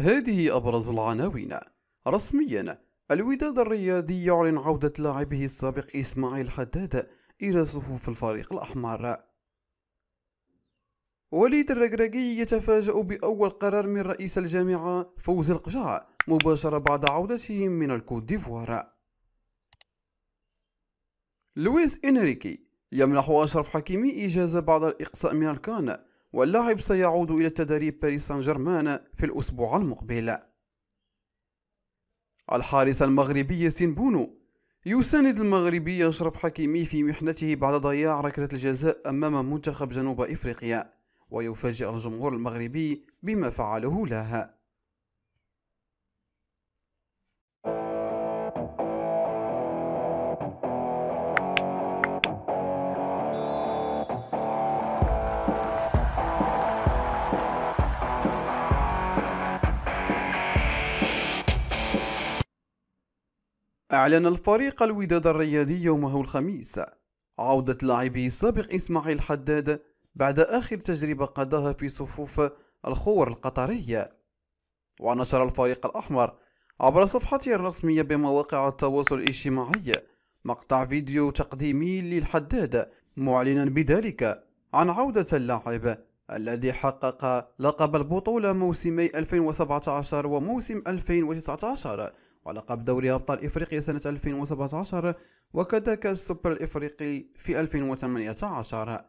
هذه أبرز العناوين رسميا الوداد الرياضي يعلن عودة لاعبه السابق إسماعيل حداد إلى صفوف الفريق الأحمر وليد الرقراقي يتفاجأ بأول قرار من رئيس الجامعة فوز القشاع مباشرة بعد عودتهم من الكوت ديفوار لويس إنريكي يمنح أشرف حكيمي إجازة بعد الإقصاء من الكان واللاعب سيعود إلى تدريب باريس سان جيرمان في الأسبوع المقبل الحارس المغربي ياسين بونو يساند المغربي أشرف حكيمي في محنته بعد ضياع ركلة الجزاء أمام منتخب جنوب إفريقيا ويفاجئ الجمهور المغربي بما فعله لها أعلن الفريق الوداد الرياضي يومه الخميس عودة لاعبي السابق إسماعيل حداد بعد آخر تجربة قضاها في صفوف الخور القطرية ونشر الفريق الأحمر عبر صفحته الرسمية بمواقع التواصل الاجتماعي مقطع فيديو تقديمي للحداد معلنا بذلك عن عودة اللاعب الذي حقق لقب البطولة موسمي 2017 وموسم 2019 ولقب دوري أبطال إفريقيا سنة 2017 وكذلك السوبر الإفريقي في 2018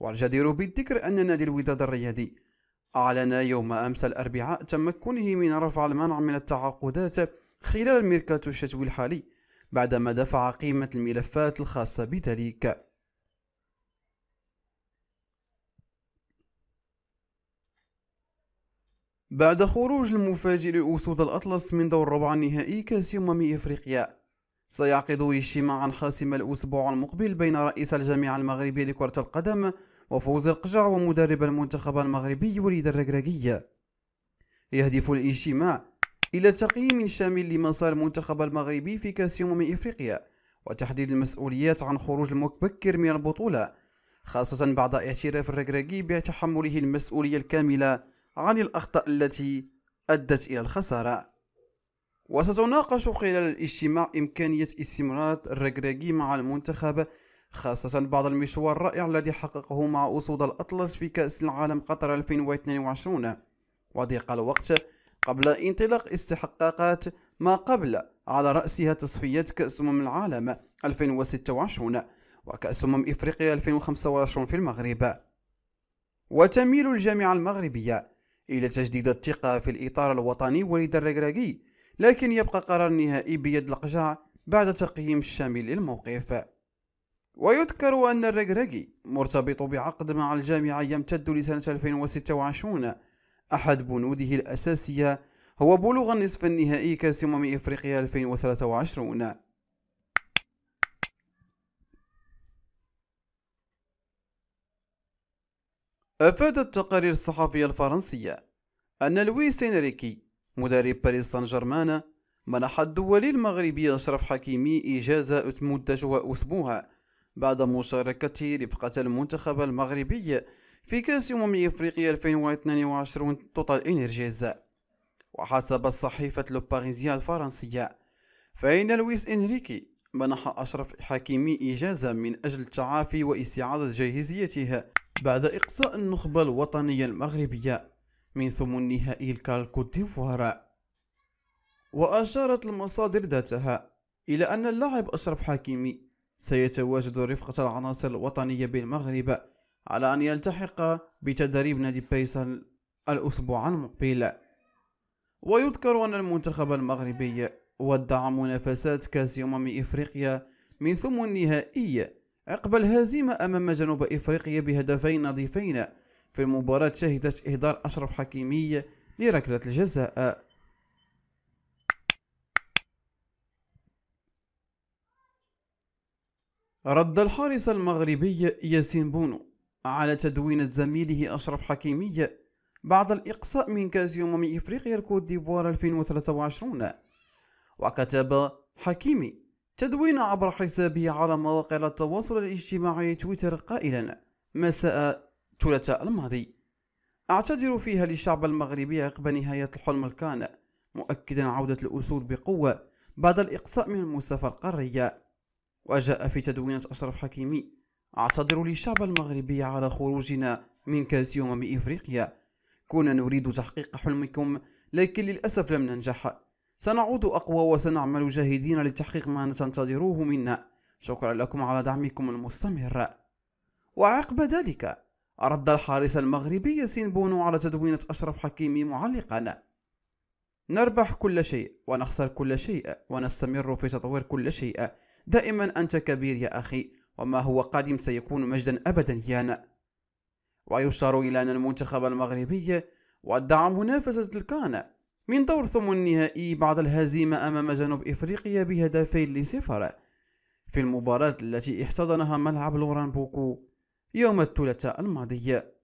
والجدير بالذكر أن نادي الوداد الرياضي أعلن يوم أمس الأربعاء تمكنه من رفع المنع من التعاقدات خلال الميركاتو الشتوي الحالي بعدما دفع قيمة الملفات الخاصة بذلك بعد خروج المفاجئ لأسود الأطلس من دور ربع النهائي كأس أمم إفريقيا سيعقد اجتماعا خاصما الأسبوع المقبل بين رئيس الجامعة المغربية لكرة القدم وفوز القجع ومدرب المنتخب المغربي وليد الركراكي يهدف الاجتماع إلى تقييم شامل لمسار المنتخب المغربي في كأس أمم إفريقيا وتحديد المسؤوليات عن خروج المبكر من البطولة خاصة بعد اعتراف الركراكي بتحمله المسؤولية الكاملة عن الأخطاء التي أدت إلى الخسارة وستناقش خلال الاجتماع إمكانية استمرار الركراكي مع المنتخب خاصة بعد المشوار الرائع الذي حققه مع أسود الأطلس في كأس العالم قطر 2022 وضيق الوقت قبل انطلاق استحقاقات ما قبل على رأسها تصفيات كأس أمم العالم 2026 وكأس أمم إفريقيا 2025 في المغرب وتميل الجامعة المغربية إلى تجديد الثقة في الإطار الوطني وليد الركراكي لكن يبقى قرار نهائي بيد القجع بعد تقييم الشامل للموقف ويذكر أن الركراكي مرتبط بعقد مع الجامعة يمتد لسنة 2026 أحد بنوده الأساسية هو بلوغ النصف النهائي كأس أمم إفريقيا 2023 أفادت التقارير الصحفية الفرنسية أن لويس إنريكي مدرب باريس سان جيرمان منح الدولي المغربي أشرف حكيمي إجازة مدتها أسبوع بعد مشاركته رفقة المنتخب المغربي في كأس أمم إفريقيا 2022 توتال إنرجيز وحسب الصحيفة لو الفرنسية فإن لويس إنريكي منح أشرف حكيمي إجازة من أجل التعافي واستعادة جاهزيته بعد إقصاء النخبة الوطنية المغربية من ثمن النهائي الكالكوت ديفوار وأشارت المصادر ذاتها إلى أن اللاعب أشرف حكيمي سيتواجد رفقة العناصر الوطنية بالمغرب على أن يلتحق بتدريب نادي بيسان الأسبوع المقبل ويذكر أن المنتخب المغربي ودع منافسات كأس أمم إفريقيا من ثم النهائي عقب الهزيمة أمام جنوب إفريقيا بهدفين نظيفين في المباراة شهدت إهدار أشرف حكيمي لركلة الجزاء رد الحارس المغربي ياسين بونو على تدوينة زميله أشرف حكيمي بعد الإقصاء من كأس أمم إفريقيا الكوت ديفوار 2023 وكتب حكيمي تدوين عبر حسابه على مواقع التواصل الاجتماعي تويتر قائلا مساء ثلاثاء الماضي أعتذر فيها للشعب المغربي عقب نهاية الحلم الكان مؤكدا عودة الأسود بقوة بعد الإقصاء من المسافة القارية وجاء في تدوينة أشرف حكيمي أعتذر للشعب المغربي على خروجنا من كأس أمم إفريقيا كنا نريد تحقيق حلمكم لكن للأسف لم ننجح سنعود أقوى وسنعمل جاهدين لتحقيق ما تنتظروه منا شكرا لكم على دعمكم المستمر وعقب ذلك رد الحارس المغربي ياسين بونو على تدوينة أشرف حكيمي معلقا نربح كل شيء ونخسر كل شيء ونستمر في تطوير كل شيء دائما أنت كبير يا أخي وما هو قادم سيكون مجدا أبدا يانا ويشار إلى أن المنتخب المغربي ودع منافسة الكان من دور ثمن النهائي بعد الهزيمة أمام جنوب إفريقيا بهدفين لصفر في المباراة التي احتضنها ملعب لوران بوكو يوم الثلاثاء الماضي